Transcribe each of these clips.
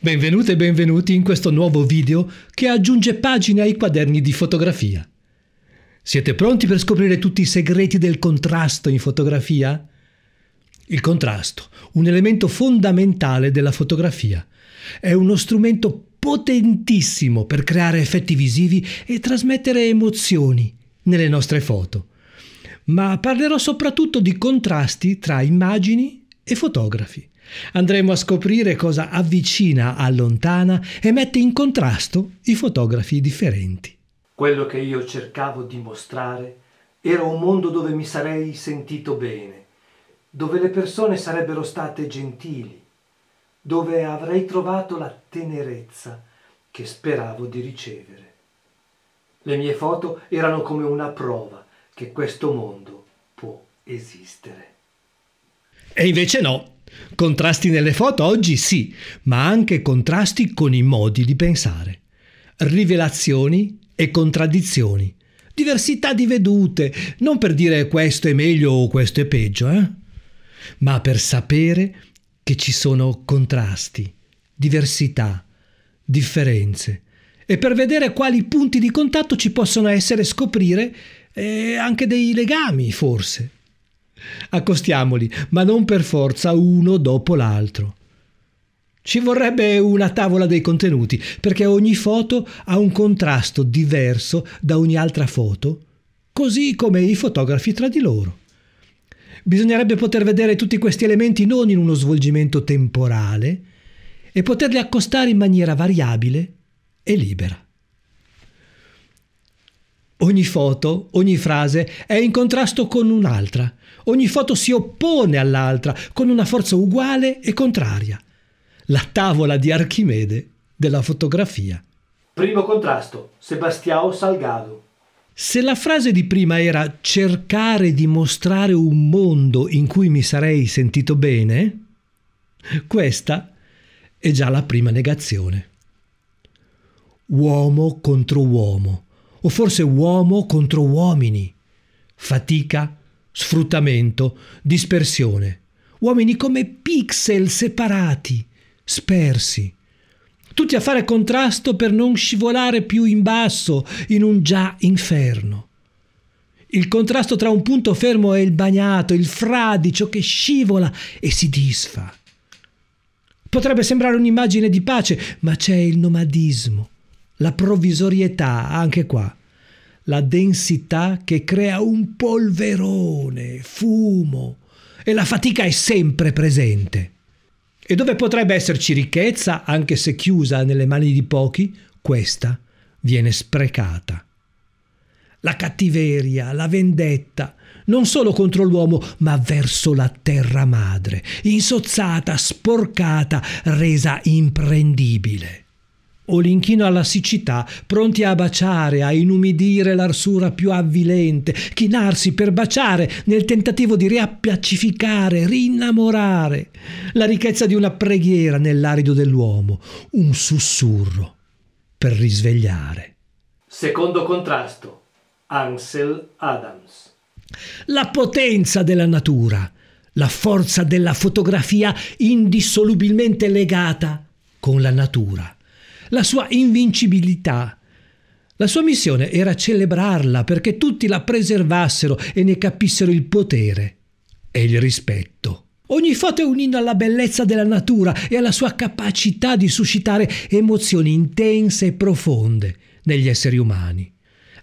Benvenute e benvenuti in questo nuovo video che aggiunge pagine ai quaderni di fotografia. Siete pronti per scoprire tutti i segreti del contrasto in fotografia? Il contrasto, un elemento fondamentale della fotografia. È uno strumento potentissimo per creare effetti visivi e trasmettere emozioni nelle nostre foto. Ma parlerò soprattutto di contrasti tra immagini e fotografi. Andremo a scoprire cosa avvicina, allontana e mette in contrasto i fotografi differenti. Quello che io cercavo di mostrare era un mondo dove mi sarei sentito bene, dove le persone sarebbero state gentili, dove avrei trovato la tenerezza che speravo di ricevere. Le mie foto erano come una prova che questo mondo può esistere. E invece no. Contrasti nelle foto oggi sì, ma anche contrasti con i modi di pensare. Rivelazioni e contraddizioni. Diversità di vedute, non per dire questo è meglio o questo è peggio, eh? ma per sapere che ci sono contrasti, diversità, differenze e per vedere quali punti di contatto ci possono essere, scoprire eh, anche dei legami forse. Accostiamoli, ma non per forza uno dopo l'altro. Ci vorrebbe una tavola dei contenuti, perché ogni foto ha un contrasto diverso da ogni altra foto, così come i fotografi tra di loro. Bisognerebbe poter vedere tutti questi elementi non in uno svolgimento temporale e poterli accostare in maniera variabile e libera. Ogni foto, ogni frase è in contrasto con un'altra. Ogni foto si oppone all'altra con una forza uguale e contraria. La tavola di Archimede della fotografia. Primo contrasto, Sebastiao Salgado. Se la frase di prima era cercare di mostrare un mondo in cui mi sarei sentito bene, questa è già la prima negazione. Uomo contro uomo o forse uomo contro uomini. Fatica, sfruttamento, dispersione. Uomini come pixel separati, spersi. Tutti a fare contrasto per non scivolare più in basso in un già inferno. Il contrasto tra un punto fermo e il bagnato, il fradicio che scivola e si disfa. Potrebbe sembrare un'immagine di pace, ma c'è il nomadismo, la provvisorietà anche qua, la densità che crea un polverone, fumo e la fatica è sempre presente. E dove potrebbe esserci ricchezza, anche se chiusa nelle mani di pochi, questa viene sprecata. La cattiveria, la vendetta, non solo contro l'uomo, ma verso la terra madre, insozzata, sporcata, resa imprendibile o l'inchino alla siccità, pronti a baciare, a inumidire l'arsura più avvilente, chinarsi per baciare nel tentativo di riappiaccificare, rinnamorare. La ricchezza di una preghiera nell'arido dell'uomo, un sussurro per risvegliare. Secondo contrasto, Ansel Adams. La potenza della natura, la forza della fotografia indissolubilmente legata con la natura la sua invincibilità. La sua missione era celebrarla perché tutti la preservassero e ne capissero il potere e il rispetto. Ogni foto è un inno alla bellezza della natura e alla sua capacità di suscitare emozioni intense e profonde negli esseri umani.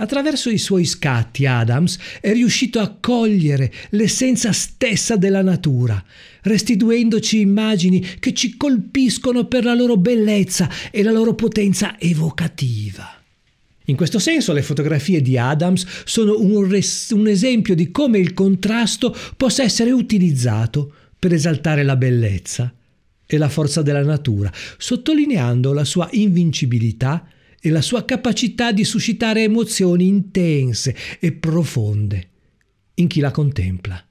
Attraverso i suoi scatti Adams è riuscito a cogliere l'essenza stessa della natura, restituendoci immagini che ci colpiscono per la loro bellezza e la loro potenza evocativa. In questo senso le fotografie di Adams sono un, un esempio di come il contrasto possa essere utilizzato per esaltare la bellezza e la forza della natura, sottolineando la sua invincibilità e la sua capacità di suscitare emozioni intense e profonde in chi la contempla.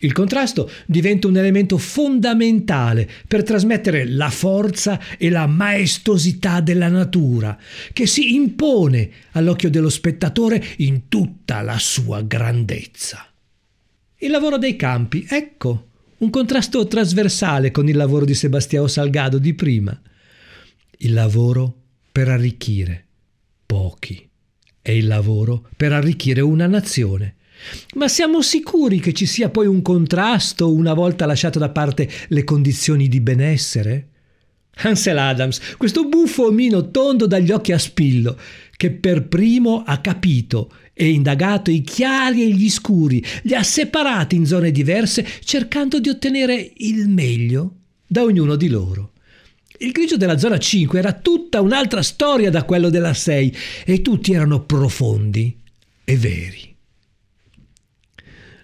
Il contrasto diventa un elemento fondamentale per trasmettere la forza e la maestosità della natura, che si impone all'occhio dello spettatore in tutta la sua grandezza. Il lavoro dei campi, ecco, un contrasto trasversale con il lavoro di Sebastiao Salgado di prima. Il lavoro per arricchire pochi. e il lavoro per arricchire una nazione. Ma siamo sicuri che ci sia poi un contrasto una volta lasciate da parte le condizioni di benessere? Ansel Adams, questo buffo omino tondo dagli occhi a spillo, che per primo ha capito e indagato i chiari e gli scuri, li ha separati in zone diverse cercando di ottenere il meglio da ognuno di loro. Il grigio della zona 5 era tutta un'altra storia da quello della 6 e tutti erano profondi e veri.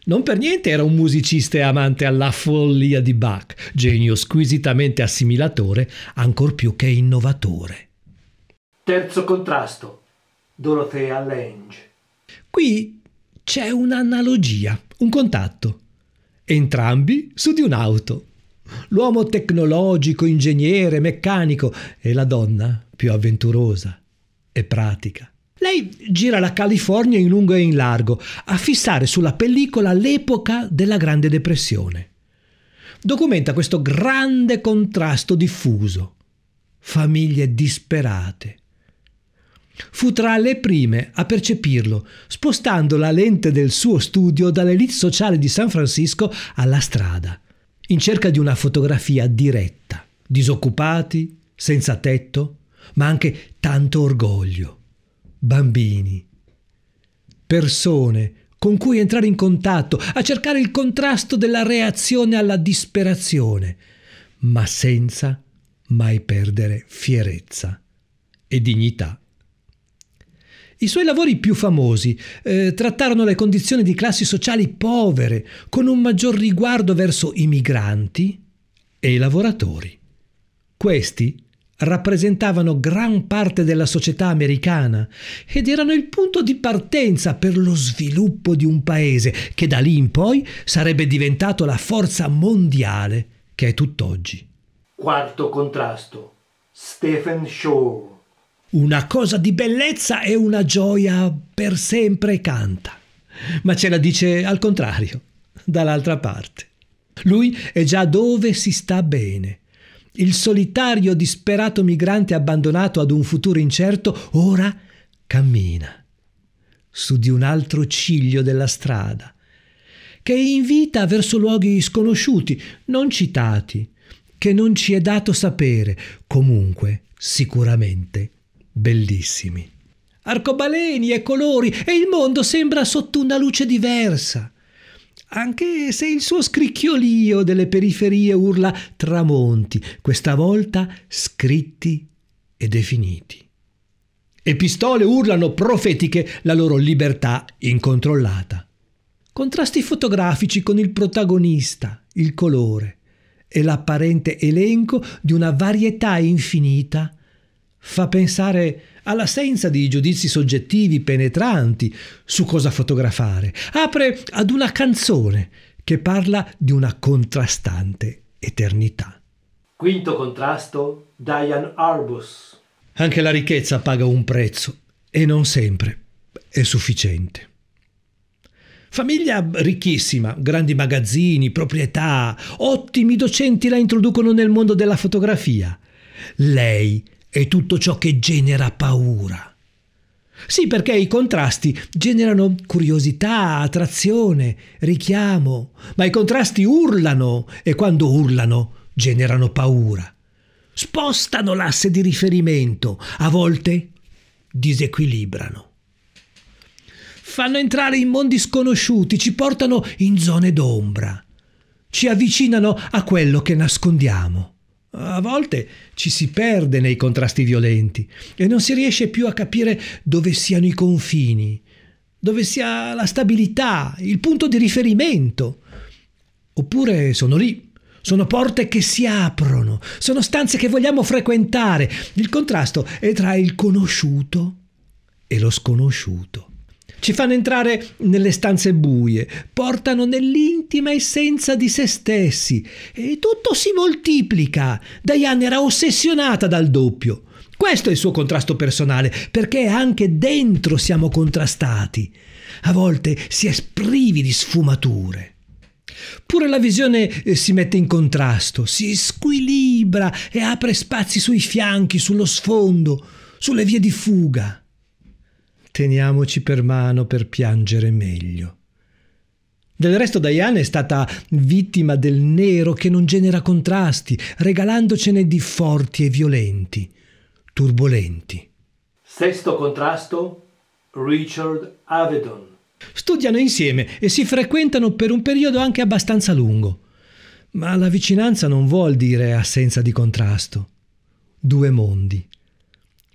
Non per niente era un musicista e amante alla follia di Bach, genio squisitamente assimilatore, ancor più che innovatore. Terzo contrasto, Dorothea Lange. Qui c'è un'analogia, un contatto. Entrambi su di un'auto l'uomo tecnologico, ingegnere, meccanico e la donna più avventurosa e pratica. Lei gira la California in lungo e in largo a fissare sulla pellicola l'epoca della Grande Depressione. Documenta questo grande contrasto diffuso, famiglie disperate. Fu tra le prime a percepirlo, spostando la lente del suo studio dall'elite sociale di San Francisco alla strada in cerca di una fotografia diretta, disoccupati, senza tetto, ma anche tanto orgoglio, bambini, persone con cui entrare in contatto, a cercare il contrasto della reazione alla disperazione, ma senza mai perdere fierezza e dignità. I suoi lavori più famosi eh, trattarono le condizioni di classi sociali povere, con un maggior riguardo verso i migranti e i lavoratori. Questi rappresentavano gran parte della società americana ed erano il punto di partenza per lo sviluppo di un paese che da lì in poi sarebbe diventato la forza mondiale che è tutt'oggi. Quarto contrasto. Stephen Shaw una cosa di bellezza e una gioia per sempre canta, ma ce la dice al contrario, dall'altra parte. Lui è già dove si sta bene. Il solitario disperato migrante abbandonato ad un futuro incerto ora cammina su di un altro ciglio della strada, che invita verso luoghi sconosciuti, non citati, che non ci è dato sapere, comunque sicuramente bellissimi. Arcobaleni e colori e il mondo sembra sotto una luce diversa. Anche se il suo scricchiolio delle periferie urla tramonti, questa volta scritti e definiti. E pistole urlano profetiche la loro libertà incontrollata. Contrasti fotografici con il protagonista, il colore e l'apparente elenco di una varietà infinita fa pensare all'assenza di giudizi soggettivi penetranti su cosa fotografare, apre ad una canzone che parla di una contrastante eternità. Quinto contrasto, Diane Arbus. Anche la ricchezza paga un prezzo e non sempre è sufficiente. Famiglia ricchissima, grandi magazzini, proprietà, ottimi docenti la introducono nel mondo della fotografia. Lei e tutto ciò che genera paura. Sì, perché i contrasti generano curiosità, attrazione, richiamo, ma i contrasti urlano e quando urlano generano paura. Spostano l'asse di riferimento, a volte disequilibrano. Fanno entrare in mondi sconosciuti, ci portano in zone d'ombra, ci avvicinano a quello che nascondiamo. A volte ci si perde nei contrasti violenti e non si riesce più a capire dove siano i confini, dove sia la stabilità, il punto di riferimento. Oppure sono lì, sono porte che si aprono, sono stanze che vogliamo frequentare. Il contrasto è tra il conosciuto e lo sconosciuto. Ci fanno entrare nelle stanze buie, portano nell'intima essenza di se stessi e tutto si moltiplica. Diane era ossessionata dal doppio. Questo è il suo contrasto personale, perché anche dentro siamo contrastati. A volte si è privi di sfumature. Pure la visione eh, si mette in contrasto, si squilibra e apre spazi sui fianchi, sullo sfondo, sulle vie di fuga teniamoci per mano per piangere meglio. Del resto Diane è stata vittima del nero che non genera contrasti, regalandocene di forti e violenti, turbolenti. Sesto contrasto, Richard Avedon. Studiano insieme e si frequentano per un periodo anche abbastanza lungo. Ma la vicinanza non vuol dire assenza di contrasto. Due mondi,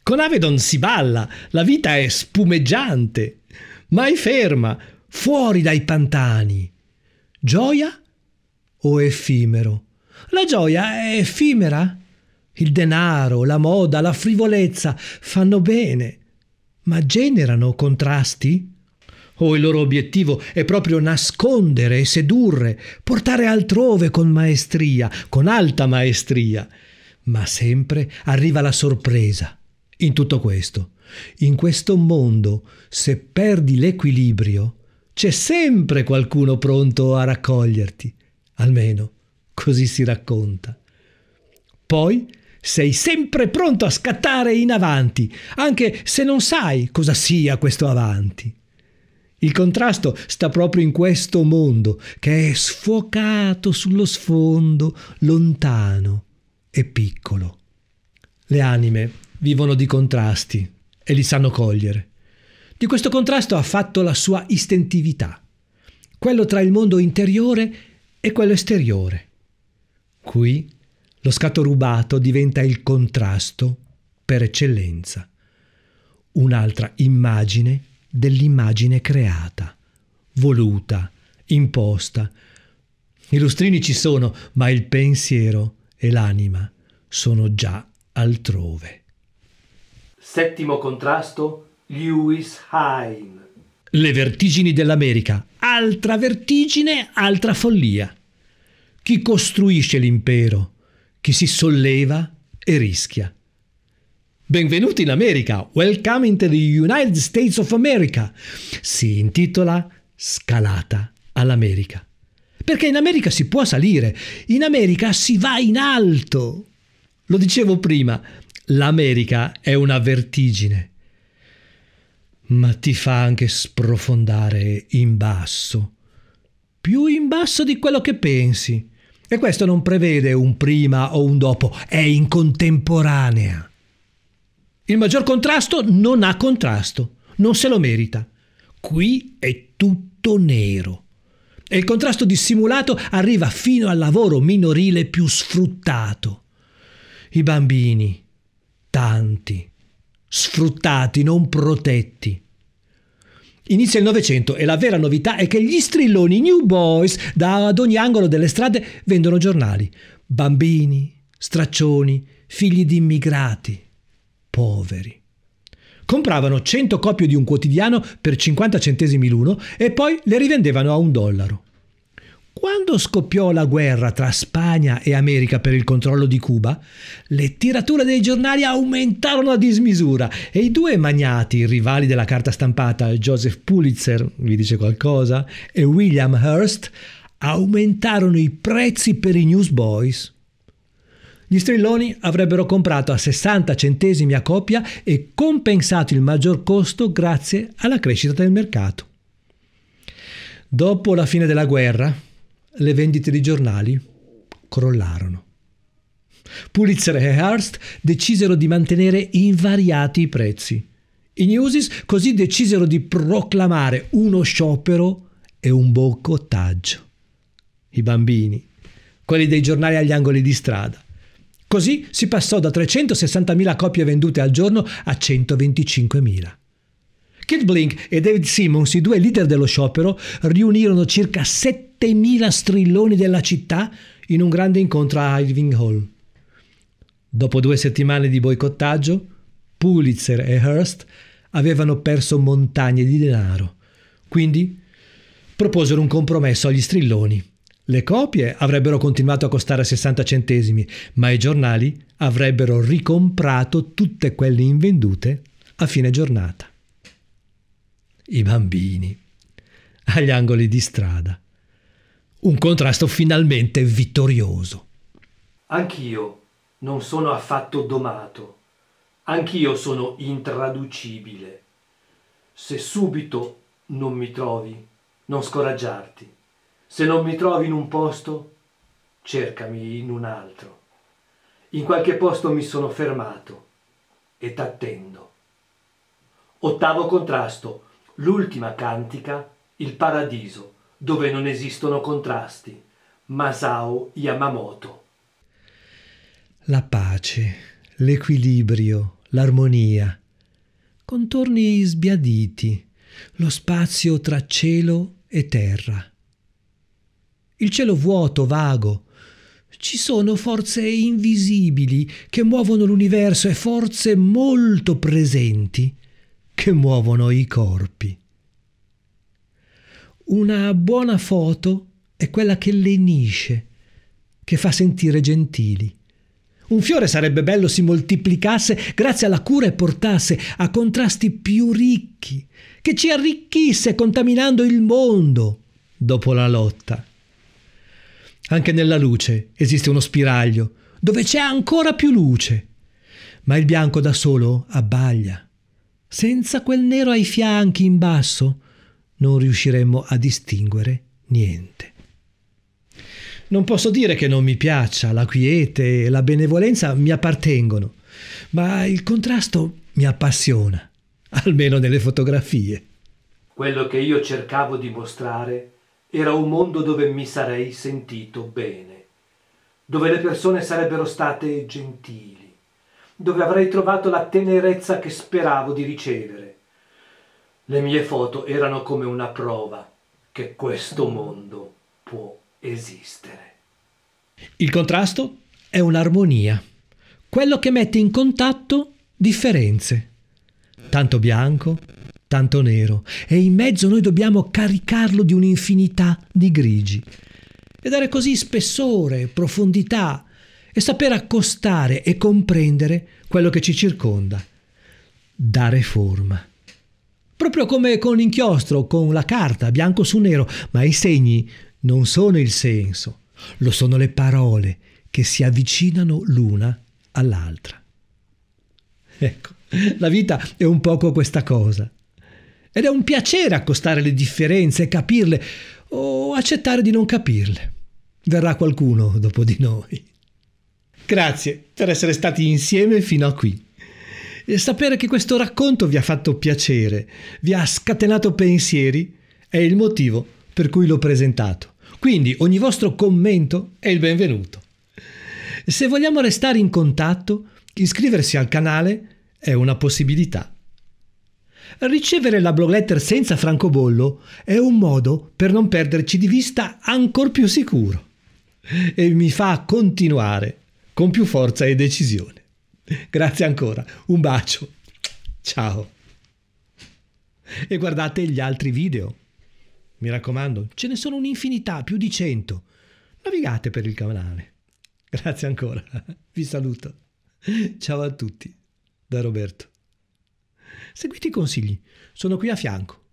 con Avedon si balla, la vita è spumeggiante, mai ferma, fuori dai pantani. Gioia o effimero? La gioia è effimera? Il denaro, la moda, la frivolezza fanno bene, ma generano contrasti? O oh, il loro obiettivo è proprio nascondere e sedurre, portare altrove con maestria, con alta maestria. Ma sempre arriva la sorpresa in tutto questo. In questo mondo, se perdi l'equilibrio, c'è sempre qualcuno pronto a raccoglierti, almeno così si racconta. Poi sei sempre pronto a scattare in avanti, anche se non sai cosa sia questo avanti. Il contrasto sta proprio in questo mondo che è sfocato sullo sfondo, lontano e piccolo. Le anime vivono di contrasti e li sanno cogliere. Di questo contrasto ha fatto la sua istintività, quello tra il mondo interiore e quello esteriore. Qui lo scatto rubato diventa il contrasto per eccellenza, un'altra immagine dell'immagine creata, voluta, imposta. I lustrini ci sono, ma il pensiero e l'anima sono già altrove. Settimo contrasto, Lewis Hein. Le vertigini dell'America. Altra vertigine, altra follia. Chi costruisce l'impero? Chi si solleva e rischia. Benvenuti in America, welcome into the United States of America. Si intitola Scalata all'America. Perché in America si può salire, in America si va in alto. Lo dicevo prima, L'America è una vertigine, ma ti fa anche sprofondare in basso, più in basso di quello che pensi. E questo non prevede un prima o un dopo, è in contemporanea. Il maggior contrasto non ha contrasto, non se lo merita. Qui è tutto nero. E il contrasto dissimulato arriva fino al lavoro minorile più sfruttato. I bambini, tanti, sfruttati, non protetti. Inizia il Novecento e la vera novità è che gli strilloni New Boys da ad ogni angolo delle strade vendono giornali. Bambini, straccioni, figli di immigrati, poveri. Compravano 100 copie di un quotidiano per 50 centesimi l'uno e poi le rivendevano a un dollaro. Quando scoppiò la guerra tra Spagna e America per il controllo di Cuba, le tirature dei giornali aumentarono a dismisura e i due magnati, rivali della carta stampata, Joseph Pulitzer, vi dice qualcosa, e William Hearst, aumentarono i prezzi per i newsboys. Gli strilloni avrebbero comprato a 60 centesimi a coppia e compensato il maggior costo grazie alla crescita del mercato. Dopo la fine della guerra, le vendite di giornali crollarono. Pulitzer e Hearst decisero di mantenere invariati i prezzi. I Newsies così decisero di proclamare uno sciopero e un boccottaggio. I bambini, quelli dei giornali agli angoli di strada. Così si passò da 360.000 copie vendute al giorno a 125.000. Kid Blink e David Simmons, i due leader dello sciopero, riunirono circa 7.000 strilloni della città in un grande incontro a Irving Hall. Dopo due settimane di boicottaggio, Pulitzer e Hearst avevano perso montagne di denaro. Quindi proposero un compromesso agli strilloni. Le copie avrebbero continuato a costare 60 centesimi, ma i giornali avrebbero ricomprato tutte quelle invendute a fine giornata i bambini, agli angoli di strada. Un contrasto finalmente vittorioso. Anch'io non sono affatto domato, anch'io sono intraducibile. Se subito non mi trovi, non scoraggiarti. Se non mi trovi in un posto, cercami in un altro. In qualche posto mi sono fermato e t'attendo. Ottavo contrasto. L'ultima cantica, il paradiso, dove non esistono contrasti. Masao Yamamoto. La pace, l'equilibrio, l'armonia, contorni sbiaditi, lo spazio tra cielo e terra. Il cielo vuoto, vago. Ci sono forze invisibili che muovono l'universo e forze molto presenti che muovono i corpi. Una buona foto è quella che lenisce, che fa sentire gentili. Un fiore sarebbe bello si moltiplicasse grazie alla cura e portasse a contrasti più ricchi, che ci arricchisse contaminando il mondo dopo la lotta. Anche nella luce esiste uno spiraglio dove c'è ancora più luce, ma il bianco da solo abbaglia. Senza quel nero ai fianchi in basso non riusciremmo a distinguere niente. Non posso dire che non mi piaccia, la quiete e la benevolenza mi appartengono, ma il contrasto mi appassiona, almeno nelle fotografie. Quello che io cercavo di mostrare era un mondo dove mi sarei sentito bene, dove le persone sarebbero state gentili dove avrei trovato la tenerezza che speravo di ricevere. Le mie foto erano come una prova che questo mondo può esistere. Il contrasto è un'armonia, quello che mette in contatto differenze. Tanto bianco, tanto nero, e in mezzo noi dobbiamo caricarlo di un'infinità di grigi e dare così spessore, profondità e saper accostare e comprendere quello che ci circonda. Dare forma. Proprio come con l'inchiostro, con la carta, bianco su nero, ma i segni non sono il senso, lo sono le parole che si avvicinano l'una all'altra. Ecco, la vita è un poco questa cosa. Ed è un piacere accostare le differenze, capirle o accettare di non capirle. Verrà qualcuno dopo di noi. Grazie per essere stati insieme fino a qui. E sapere che questo racconto vi ha fatto piacere, vi ha scatenato pensieri, è il motivo per cui l'ho presentato. Quindi ogni vostro commento è il benvenuto. Se vogliamo restare in contatto, iscriversi al canale è una possibilità. Ricevere la blog letter senza francobollo è un modo per non perderci di vista ancor più sicuro e mi fa continuare con più forza e decisione. Grazie ancora, un bacio, ciao. E guardate gli altri video. Mi raccomando, ce ne sono un'infinità, più di 100. Navigate per il canale. Grazie ancora, vi saluto. Ciao a tutti, da Roberto. Seguite i consigli, sono qui a fianco.